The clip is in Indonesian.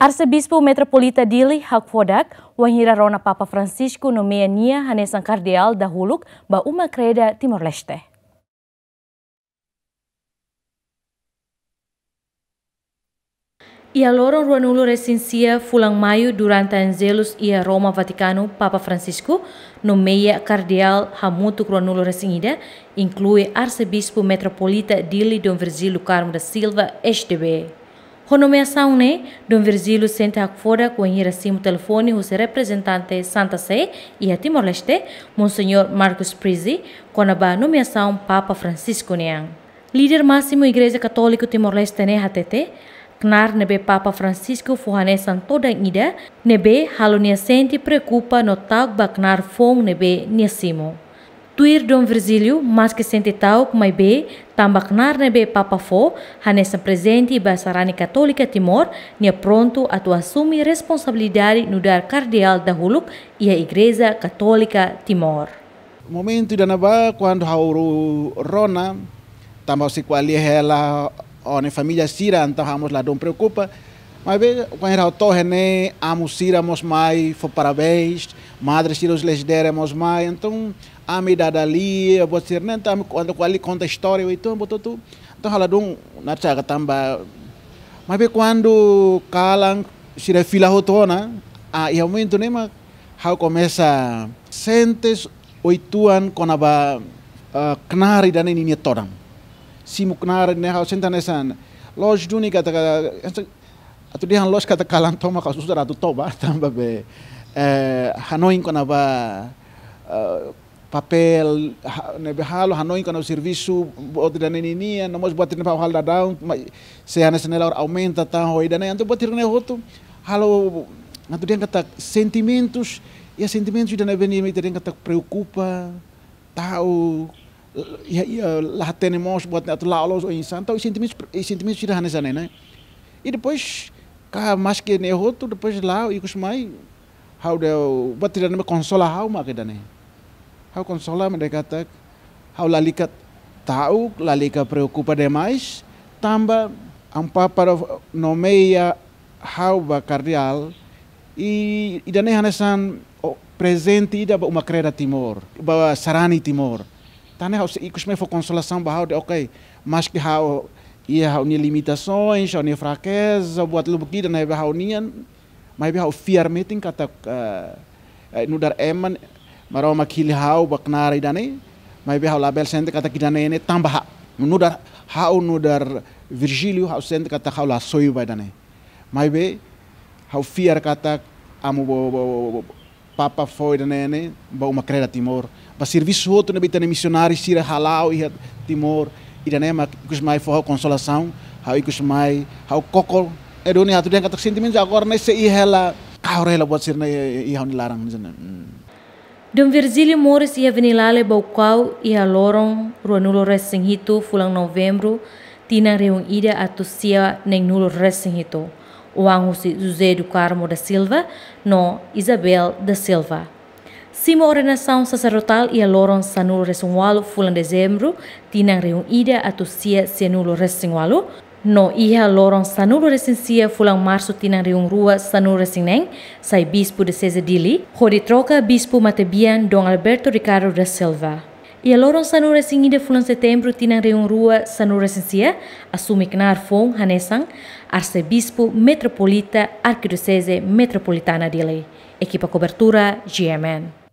Arcebispo Metropolita Dili Hakfodak, Wahira Rona Papa Francisco Nomenia Nia Hanesan Kardial Dahuluk, Huluk ba uma Timor-Leste. Ia loro ruanulu Resinsia fulang mayu durante angelus ia Roma Vaticano Papa Francisco nomeia kardial Hamutu ruanulu Resingida, inklui Arcebispo Metropolita Dili Don Virgilio Carmo da Silva, SDB renomeação né, Dom Virgílio sente a fora com ir acima o telefone os representante Santa Sé e a Timor-Leste, Monsenhor Marcos Prisi, com a nomeação Papa Francisco Niang. Líder máximo Igreja Católica Timor-Leste né HTT, Knar nebe Papa Francisco fuhane santo dan ida nebe halunia senti preocupa no tag baknar fong nebe niasimo tuir dom Virgilio mas que sente tau mai be, tambah nar nebe papa fo, hanes presente basarani katolika Timor, nia pronto a tu assume responsabilidade no dar cardeal da Huluk e a Igreja Católica Timor. Momento da naba quando hauru rona, tambah si qualia ela, one familia sira, então hamos la dom preocupa, Mas bem, o torre a né? amusiramos mais, foi parabéns, madres tiros legderemos mais, então a minha idade ali, vou dizer, né, então quando ali conta história, então botou tu, então hala dong na chaga tamba. Mas veja quando calam, se refila rotona, né? a ah, e aumento é né, mas how começa sentes oituan com a uh, knari dan ini netoran. o knari né, how sentan esan, né? loj dunica, Atulihan los kata kalan toma kasus ratu toba tambah be eh, Hanoi kona ba eh, papel nebe halo Hanoi kona serviço outra nenininha não mais botar para hal da down se anes nela aumenta tá hoje daí antes botar ne outro halo atulihan kata sentimentos e sentimentos da nebe ni tem kata preocupa tau ia ia lá tenemos buat atu lá o insan tahu sentimentos sentimentos da hanesanena e depois ka maskene hotu depois lá ikus mai how the what tidak nama konsola how mak dane how konsola mendekata how lalikat tahu lalika preocupa demais tamba ampa para nomeia how ba cardial e idane hanesan presente ida ba uma creda timor ba sarani timor tane how se ikus me fo consolação ba how de okay mas que how e hauni limitações, hauni fraqueza, buat lu begi dan hebe nian, ma be hau fear meeting kata eh, eh, nu dar eman marau makili hau baknari dane, ma be hau label sente kata kidane ene tambah nu dar hau nu dar Virgilio hau sente kata hau la soyu bai dane, mai be hau fear kata amu bo, bo, bo, bo papa foi dane ene ba uma timor, ba serviço nabi na bitane sira halau ihat timor Iranema kusmai forro consolação, hau ikusmai hau kokol, eduni hatu dia katak sentimen jago orne se ihela kahorela buat sirna ihau nilarang jana. Hmm. Dom Virgílio Morris ia venilale bauquau ia loron ruanulo resenhito fulang novembro tina reung ida atusia neng nulo resenhito. O angusi José do Carmo da Silva, no Isabel da Silva. Simo ordenação sacerdotal e a lorong sanulo resumualo fulan dezembro, tinang reun ida atu sia senulo no iha lorong sanulo resensia fulan marso tinang reun rua sanulo resineng, sai bispo de Cesar Dili, hodi troca bispo Matebian Dom Alberto Ricardo da Silva. ia lorong lorong resing resingida fulan setembru tinang reung rua sanulo resensia, asumi kenar fong hanesang, arcebispo metropolita arquidiocese metropolitana de Ekipa Equipa cobertura GMN.